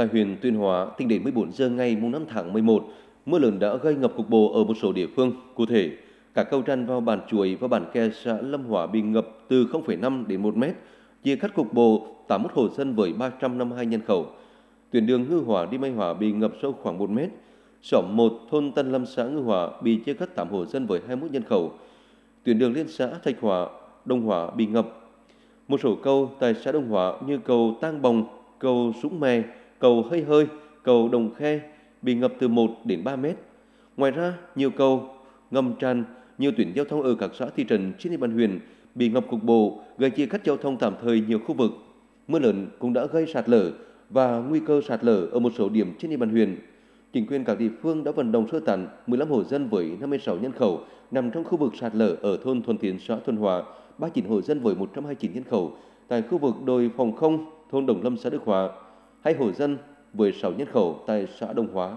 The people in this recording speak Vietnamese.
Tại huyện Tuyên Hóa, tính đến 14 giờ ngày 5 tháng 11, mưa lớn đã gây ngập cục bộ ở một số địa phương. Cụ thể, cả cầu tràn vào bản chuối và bản ke xã Lâm Hóa bị ngập từ 0,5 đến 1 mét, chia cắt cục bộ 81 hộ dân với 352 nhân khẩu. Tuyến đường Ngư Hóa đi Mai Hóa bị ngập sâu khoảng 1 mét. Xóm 1 thôn Tân Lâm xã Ngư Hóa bị chia cắt 8 hộ dân với 21 nhân khẩu. Tuyến đường liên xã Thạch Hóa, Đông Hóa bị ngập. Một số cầu tại xã Đông Hóa như cầu Tang Bồng, cầu Súng Mè cầu hơi hơi, cầu đồng khe bị ngập từ 1 đến 3 mét. Ngoài ra, nhiều cầu, ngầm tràn, nhiều tuyến giao thông ở các xã thị trấn trên địa bàn huyện bị ngập cục bộ, gây chia cắt giao thông tạm thời nhiều khu vực. Mưa lớn cũng đã gây sạt lở và nguy cơ sạt lở ở một số điểm trên địa bàn huyện. Chính quyền các địa phương đã vận động sơ tán 15 hộ dân với 56 nhân khẩu nằm trong khu vực sạt lở ở thôn Thuần Tiến, xã Thuần Hòa, 39 hộ dân với 129 nhân khẩu tại khu vực đồi phòng không, thôn Đồng Lâm, xã Đức Hòa hay hộ dân với sáu nhân khẩu tại xã Đông Hóa